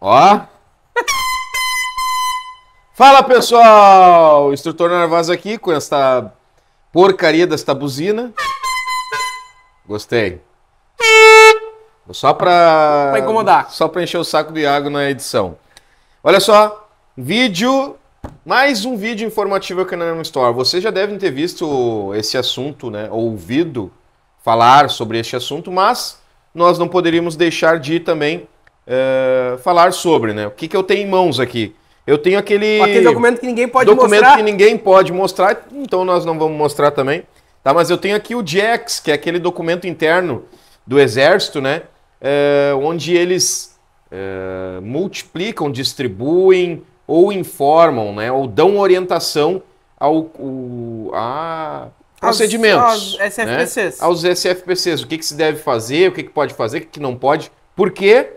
Ó. Fala pessoal, instrutor Narvaz aqui com esta porcaria desta buzina. Gostei. Só para pra incomodar. Só para encher o saco do Iago na edição. Olha só, vídeo, mais um vídeo informativo aqui na Nano Store. Vocês já devem ter visto esse assunto, né? Ouvido falar sobre este assunto, mas nós não poderíamos deixar de também eh, falar sobre, né? O que, que eu tenho em mãos aqui? Eu tenho aquele. Aquele documento que ninguém pode documento mostrar. Documento que ninguém pode mostrar, então nós não vamos mostrar também. Tá, mas eu tenho aqui o JAX, que é aquele documento interno do Exército, né? É, onde eles é, multiplicam, distribuem ou informam, né? Ou dão orientação ao, ao a procedimentos. Aos, aos SFPCs. Né? Aos SFPCs. O que, que se deve fazer, o que, que pode fazer, o que, que não pode. Por quê?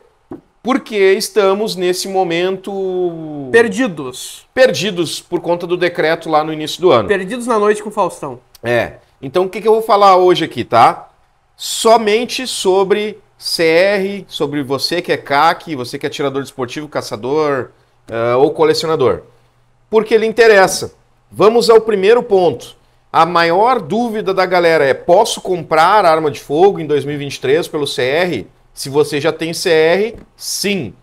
porque estamos nesse momento perdidos. Perdidos por conta do decreto lá no início do ano. Perdidos na noite com o Faustão. É. Então o que, que eu vou falar hoje aqui, tá? Somente sobre CR, sobre você que é CAC, você que é tirador desportivo, de caçador uh, ou colecionador. Porque ele interessa. Vamos ao primeiro ponto. A maior dúvida da galera é: posso comprar arma de fogo em 2023 pelo CR? Se você já tem CR, sim.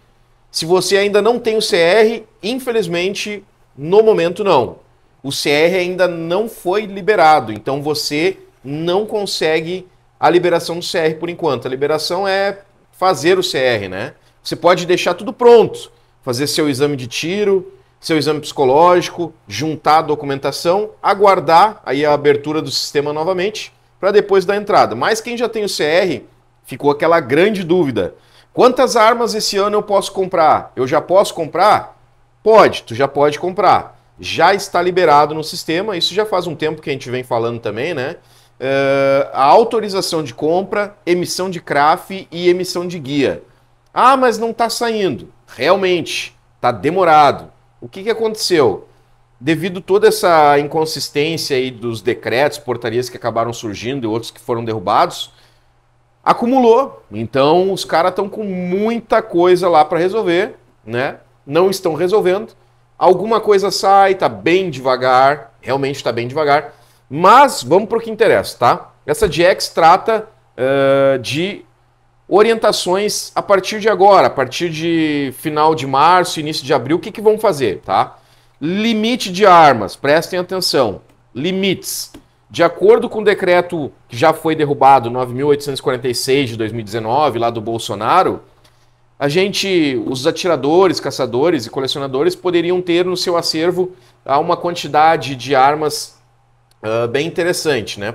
Se você ainda não tem o CR, infelizmente, no momento não. O CR ainda não foi liberado, então você não consegue a liberação do CR por enquanto. A liberação é fazer o CR, né? Você pode deixar tudo pronto, fazer seu exame de tiro, seu exame psicológico, juntar a documentação, aguardar aí a abertura do sistema novamente para depois da entrada. Mas quem já tem o CR, ficou aquela grande dúvida. Quantas armas esse ano eu posso comprar? Eu já posso comprar? Pode, tu já pode comprar. Já está liberado no sistema, isso já faz um tempo que a gente vem falando também, né? Uh, a autorização de compra, emissão de CRAF e emissão de guia. Ah, mas não está saindo. Realmente, está demorado. O que, que aconteceu? Devido toda essa inconsistência aí dos decretos, portarias que acabaram surgindo e outros que foram derrubados, acumulou. Então os caras estão com muita coisa lá para resolver, né? Não estão resolvendo. Alguma coisa sai, tá bem devagar, realmente está bem devagar. Mas vamos para o que interessa, tá? Essa DX trata uh, de orientações a partir de agora, a partir de final de março, início de abril, o que, que vão fazer, tá? Limite de armas, prestem atenção. Limites. De acordo com o decreto que já foi derrubado, 9.846 de 2019, lá do Bolsonaro, a gente, os atiradores, caçadores e colecionadores poderiam ter no seu acervo ah, uma quantidade de armas uh, bem interessante, né?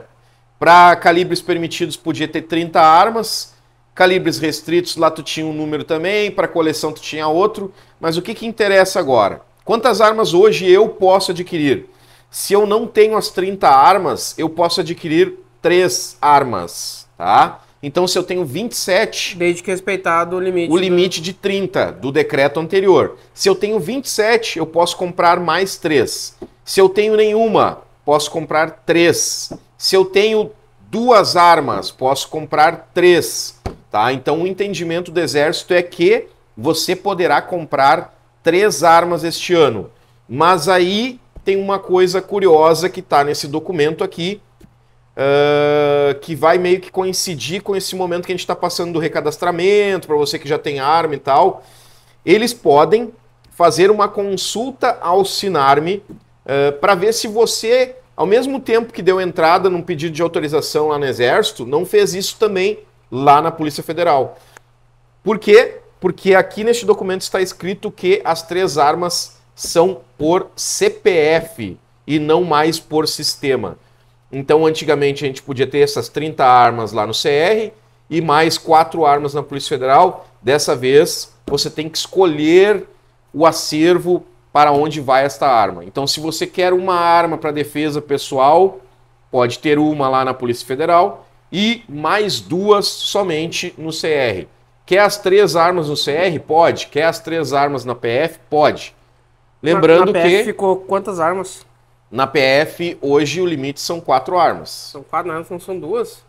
Para calibres permitidos podia ter 30 armas, calibres restritos lá tu tinha um número também, para coleção tu tinha outro, mas o que que interessa agora? Quantas armas hoje eu posso adquirir? Se eu não tenho as 30 armas, eu posso adquirir 3 armas, tá? Então, se eu tenho 27. Desde que respeitado o limite. O limite do... de 30 do decreto anterior. Se eu tenho 27, eu posso comprar mais 3. Se eu tenho nenhuma, posso comprar 3. Se eu tenho duas armas, posso comprar 3. Tá? Então, o entendimento do exército é que você poderá comprar 3 armas este ano. Mas aí tem uma coisa curiosa que está nesse documento aqui, uh, que vai meio que coincidir com esse momento que a gente está passando do recadastramento, para você que já tem arma e tal. Eles podem fazer uma consulta ao Sinarme uh, ah, para ver se você, ao mesmo tempo que deu entrada num pedido de autorização lá no Exército, não fez isso também lá na Polícia Federal. Por quê? Porque aqui neste documento está escrito que as três armas são por CPF e não mais por sistema. Então, antigamente, a gente podia ter essas 30 armas lá no CR e mais quatro armas na Polícia Federal. Dessa vez, você tem que escolher o acervo para onde vai esta arma. Então, se você quer uma arma para defesa pessoal, pode ter uma lá na Polícia Federal e mais duas somente no CR. Quer as três armas no CR? Pode. Quer as três armas na PF? Pode. Lembrando na, na PF que. ficou quantas armas? Na PF, hoje o limite são quatro armas. São quatro armas, não são duas?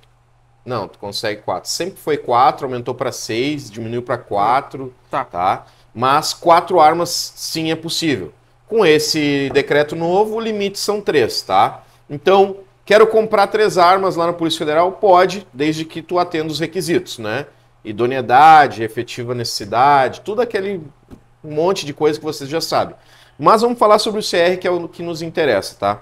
Não, tu consegue quatro. Sempre foi quatro, aumentou para seis, diminuiu para quatro. Tá. tá. Mas quatro armas sim é possível. Com esse decreto novo, o limite são três, tá? Então, quero comprar três armas lá na Polícia Federal? Pode, desde que tu atenda os requisitos, né? Idoneidade, efetiva necessidade, tudo aquele monte de coisa que vocês já sabem. Mas vamos falar sobre o CR, que é o que nos interessa, tá?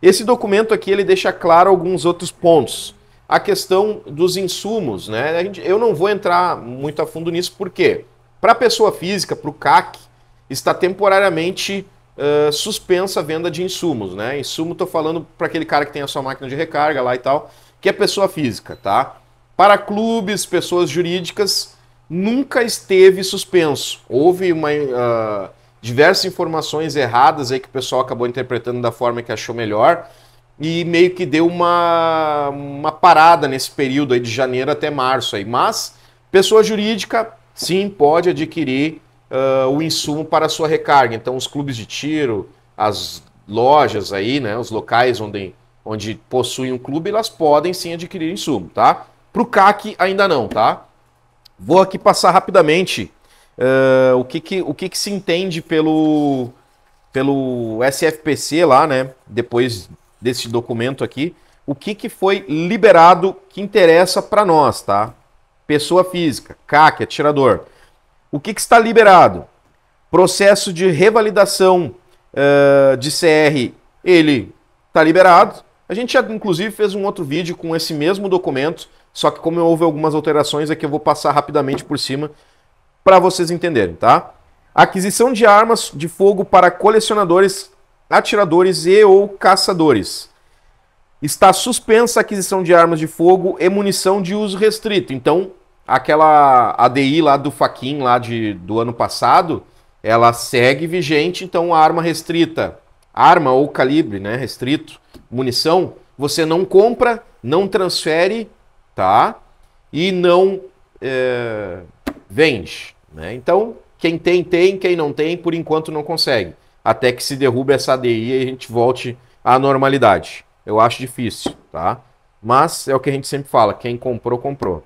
Esse documento aqui ele deixa claro alguns outros pontos. A questão dos insumos, né? eu não vou entrar muito a fundo nisso, porque para a pessoa física, para o CAC, está temporariamente uh, suspensa a venda de insumos, né? Insumo, estou falando para aquele cara que tem a sua máquina de recarga lá e tal, que é pessoa física, tá? Para clubes, pessoas jurídicas, nunca esteve suspenso. Houve uma. Uh, diversas informações erradas aí que o pessoal acabou interpretando da forma que achou melhor e meio que deu uma, uma parada nesse período aí de janeiro até março aí. Mas pessoa jurídica sim pode adquirir uh, o insumo para a sua recarga. Então os clubes de tiro, as lojas aí, né, os locais onde, onde possuem um clube, elas podem sim adquirir insumo, tá? Para o CAC ainda não, tá? Vou aqui passar rapidamente uh, o, que, que, o que, que se entende pelo, pelo SFPC lá, né? Depois desse documento aqui, o que, que foi liberado que interessa para nós, tá? Pessoa física, CAC, atirador. O que, que está liberado? Processo de revalidação uh, de CR, ele está liberado. A gente já, inclusive, fez um outro vídeo com esse mesmo documento, só que como houve algumas alterações aqui, é eu vou passar rapidamente por cima para vocês entenderem, tá? Aquisição de armas de fogo para colecionadores, atiradores e ou caçadores. Está suspensa a aquisição de armas de fogo e munição de uso restrito. Então, aquela ADI lá do Faquin lá de, do ano passado, ela segue vigente, então a arma restrita, arma ou calibre, né, restrito, munição, você não compra, não transfere, tá? E não é vende. Né? Então, quem tem, tem, quem não tem, por enquanto não consegue. Até que se derrube essa ADI e a gente volte à normalidade. Eu acho difícil, tá? Mas é o que a gente sempre fala: quem comprou, comprou.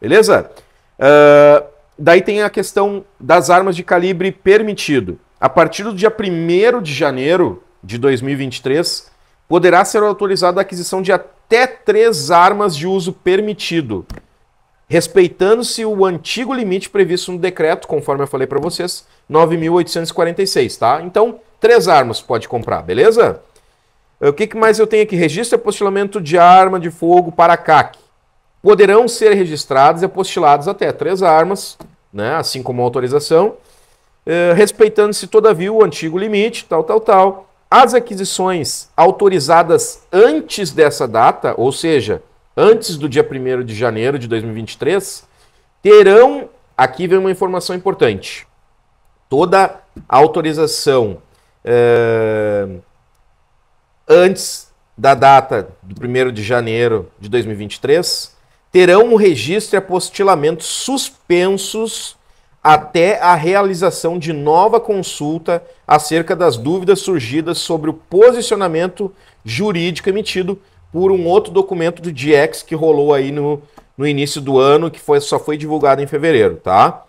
Beleza? Uh, daí tem a questão das armas de calibre permitido. A partir do dia 1 de janeiro de 2023, poderá ser autorizada a aquisição de até três armas de uso permitido respeitando-se o antigo limite previsto no decreto, conforme eu falei para vocês, 9.846, tá? Então, três armas pode comprar, beleza? Eh, o que, mais eu tenho aqui? Registro e apostilamento de arma de fogo para CAC. Poderão ser registrados e apostilados até três armas, né? assim como a autorização, eh, respeitando-se, todavia, o antigo limite, tal, tal, tal. As aquisições autorizadas antes dessa data, ou seja, antes do dia 1 de janeiro de 2023, terão. Aqui vem uma informação importante. Toda autorização é, antes da data do 1 de janeiro de 2023 terão o registro e apostilamento suspensos até a realização de nova consulta acerca das dúvidas surgidas sobre o posicionamento jurídico emitido por um outro documento do DX que rolou aí no, no início do ano, que foi, só foi divulgado em fevereiro, tá?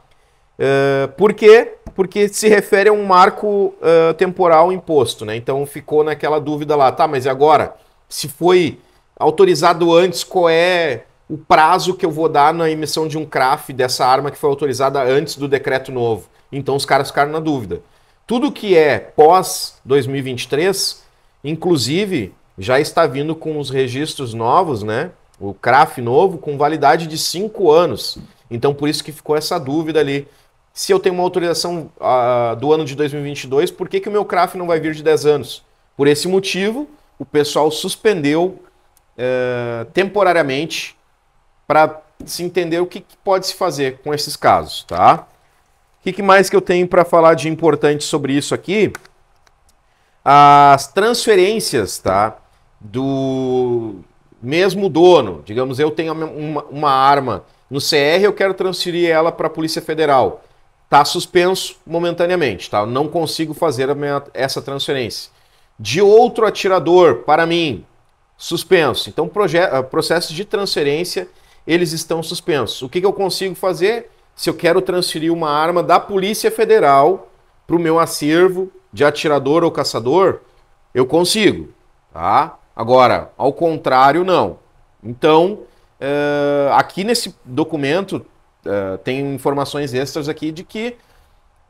Uh, por quê? Porque se refere a um marco uh, temporal imposto, né? Então ficou naquela dúvida lá, tá, mas e agora? Se foi autorizado antes, qual é o prazo que eu vou dar na emissão de um CRAF dessa arma que foi autorizada antes do decreto novo? Então os caras ficaram na dúvida. Tudo que é pós 2023, inclusive já está vindo com os registros novos, né? O CRAF novo com validade de 5 anos. Então por isso que ficou essa dúvida ali. Se eu tenho uma autorização uh, do ano de 2022, por que, que o meu CRAF não vai vir de 10 anos? Por esse motivo, o pessoal suspendeu uh, temporariamente para se entender o que, que pode se fazer com esses casos, tá? O que, que mais que eu tenho para falar de importante sobre isso aqui? As transferências, tá? do mesmo dono. Digamos, eu tenho uma, uma arma no CR, eu quero transferir ela para a Polícia Federal. Está suspenso momentaneamente, tá? não consigo fazer minha, essa transferência. De outro atirador para mim, suspenso. Então, ah, processos de transferência, eles estão suspensos. O que, que eu consigo fazer? Se eu quero transferir uma arma da Polícia Federal para o meu acervo de atirador ou caçador, eu consigo, tá? Agora, ao contrário, não. Então, uh, aqui nesse documento uh, tem informações extras aqui de que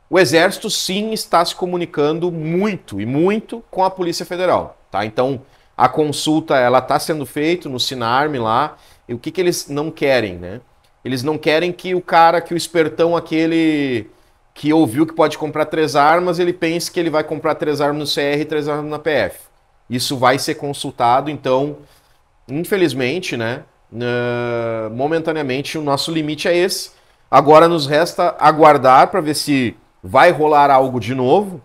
o Exército sim está se comunicando muito e muito com a Polícia Federal, tá? Então, a consulta ela está sendo feita no Sinarme lá. E o que, que eles não querem, né? Eles não querem que o cara, que o espertão aquele que ouviu que pode comprar três armas, ele pense que ele vai comprar três armas no CR e três armas na PF. Isso vai ser consultado, então, infelizmente, né? Uh, momentaneamente, o nosso limite é esse. Agora nos resta aguardar para ver se vai rolar algo de novo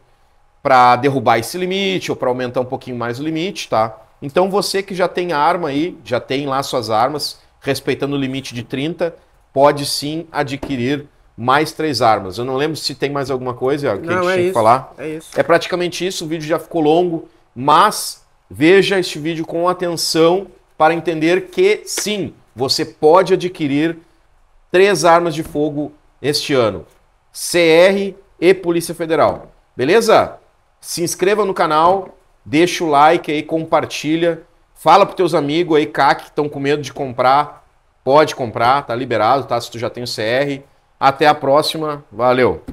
para derrubar esse limite ou para aumentar um pouquinho mais o limite, tá? Então você que já tem arma aí, já tem lá suas armas, respeitando o limite de 30, pode sim adquirir mais três armas. Eu não lembro se tem mais alguma coisa que não, a gente é tinha isso, que falar. É, isso. é praticamente isso, o vídeo já ficou longo mas veja este vídeo com atenção para entender que sim, você pode adquirir três armas de fogo este ano: CR e Polícia Federal. Beleza? Se inscreva no canal, deixa o like aí, compartilha, fala para teus amigos aí, CAC, que estão com medo de comprar, pode comprar, tá liberado, tá? Se tu já tem o CR. Até a próxima, valeu!